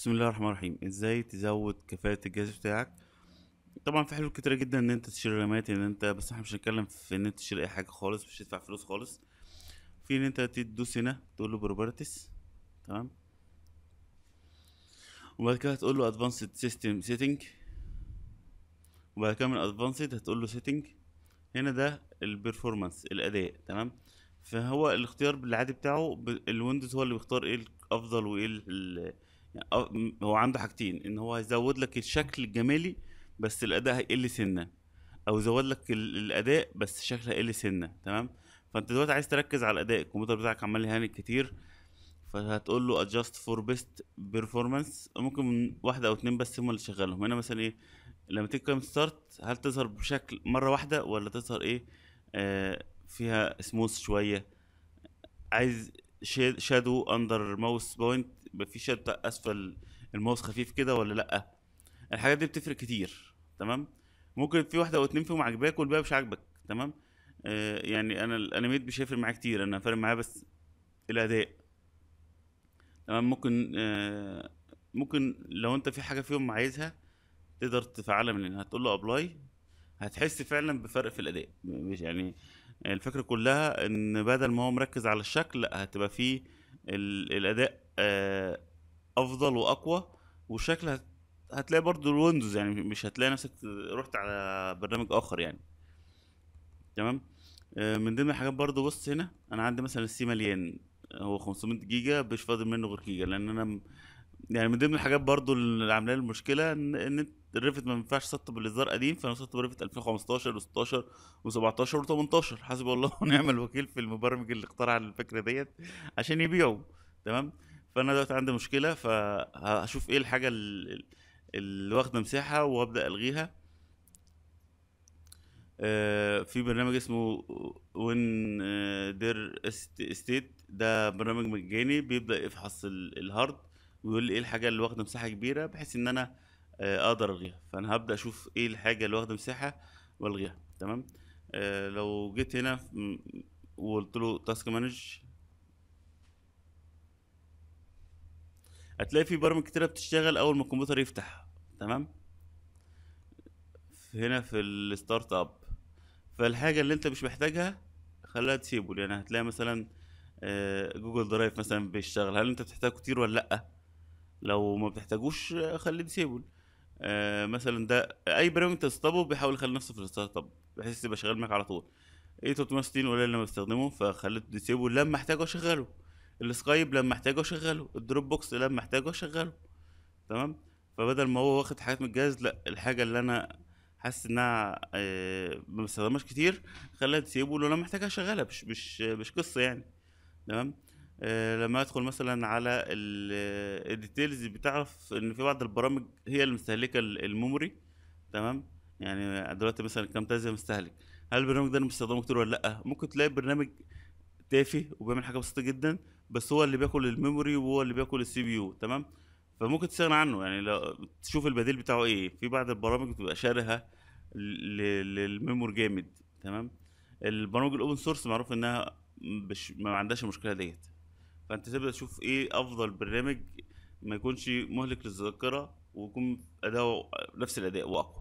بسم الله الرحمن الرحيم ازاي تزود كفاءة الجهاز بتاعك طبعا في حلول كتيرة جدا ان انت تشتري رامات ان انت بس احنا مش هنتكلم في ان انت تشتري اي حاجة خالص مش هتدفع فلوس خالص في ان انت تدوس هنا تقول له بروبرتيز تمام وبعد كده هتقول له ادفانسد سيستم سيتنج وبعد كده من ادفانسد هتقول له سيتنج هنا ده البرفورمانس الاداء تمام فهو الاختيار بالعادي بتاعه الويندوز هو اللي بيختار ايه الافضل وايه يعني هو عنده حاجتين ان هو هيزود لك الشكل الجمالي بس الاداء هيقل سنه او زود لك الاداء بس الشكل هيقل سنه تمام فانت دلوقتي عايز تركز على الاداء الكمبيوتر بتاعك عمال يهنج كتير فهتقول له ادجست فور بيست بيرفورمانس ممكن واحده او اتنين بس هم اللي شغالهم هنا مثلا ايه لما تيجي ستارت هل تظهر بشكل مره واحده ولا تظهر ايه آه فيها سموث شويه عايز شادو اندر ماوس بوينت يبقى في شده اسفل الماوس خفيف كده ولا لا الحاجات دي بتفرق كتير تمام ممكن في واحده او اتنين فيهم عاجباك والباقي مش عاجبك تمام آه يعني انا الانيميت مش هيفرق معايا كتير انا فارق معايا بس الاداء تمام ممكن آه ممكن لو انت في حاجه فيهم عايزها تقدر تفعلها من هتقول له ابلاي هتحس فعلا بفرق في الاداء مش يعني الفكره كلها ان بدل ما هو مركز على الشكل لا هتبقى فيه الاداء آه، افضل واقوى وشكل هتلاقي برضو الويندوز يعني مش هتلاقي نفسك رحت على برنامج اخر يعني تمام آه، من ضمن الحاجات برضو بص هنا انا عندي مثلا السي مليان هو 500 جيجا مش فاضل منه غير جيجا لان انا يعني من ضمن الحاجات برضو اللي عامله المشكله ان ان الريفت ما ينفعش سطب الازدار قديم فانا سطب الريفت 2015 و16 و17 و18 حسب الله ونعم الوكيل في المبرمج اللي اخترع الفكره ديت عشان يبيعه تمام فانا دلوقتي عندي مشكله فهشوف ايه الحاجه اللي واخده مساحه وابدا الغيها آه، في برنامج اسمه وين دير استيت ده برنامج مجاني بيبدا يفحص الهارد ويقول لي ايه الحاجه اللي واخده مساحه كبيره بحيث ان انا آه، اقدر الغيها فانا هبدا اشوف ايه الحاجه اللي واخده مساحه والغيها تمام آه لو جيت هنا وقلت له تاسك مانج هتلاقي في برامج كتيره بتشتغل اول ما الكمبيوتر يفتح تمام هنا في الستارت اب فالحاجه اللي انت مش محتاجها خليها تسيبه يعني هتلاقي مثلا جوجل آه، درايف مثلا بيشتغل هل انت بتحتاجه كتير ولا لا لو ما بتحتاجوش خليه ديسيبل آه مثلا ده اي برنامج تستبه بيحاول يخلي نفسه في الستارت اب بحيث يبقى شغال معاك على طول اي 360 قليل انا بستخدمه فخليته ديسيبل لما احتاجه اشغله السكايب لما احتاجه اشغله الدروب بوكس لما احتاجه اشغله تمام فبدل ما هو واخد حاجات من الجهاز لا الحاجه اللي انا حاسس انها آه ما بستخدمهاش كتير خليها ديسيبل انا محتاجها اشغلها مش مش مش قصه يعني تمام آه، لما ادخل مثلا على الديتيلز آه، بتعرف ان في بعض البرامج هي المستهلكه الميموري تمام يعني دلوقتي مثلا كام تازه مستهلك هل البرنامج ده انا بستخدمه كتير ولا لا ممكن تلاقي برنامج تافه وبيعمل حاجه بسيطه جدا بس هو اللي بياكل الميموري وهو اللي بياكل السي بي يو تمام فممكن تستغنى عنه يعني لو تشوف البديل بتاعه ايه في بعض البرامج بتبقى شارهه للميموري جامد تمام البرامج الاوبن سورس معروف انها مش ما عندهاش المشكله ديت فانت تبدا تشوف ايه افضل برنامج ما يكونش مهلك للذاكره ويكون اداؤه نفس الاداء واقوى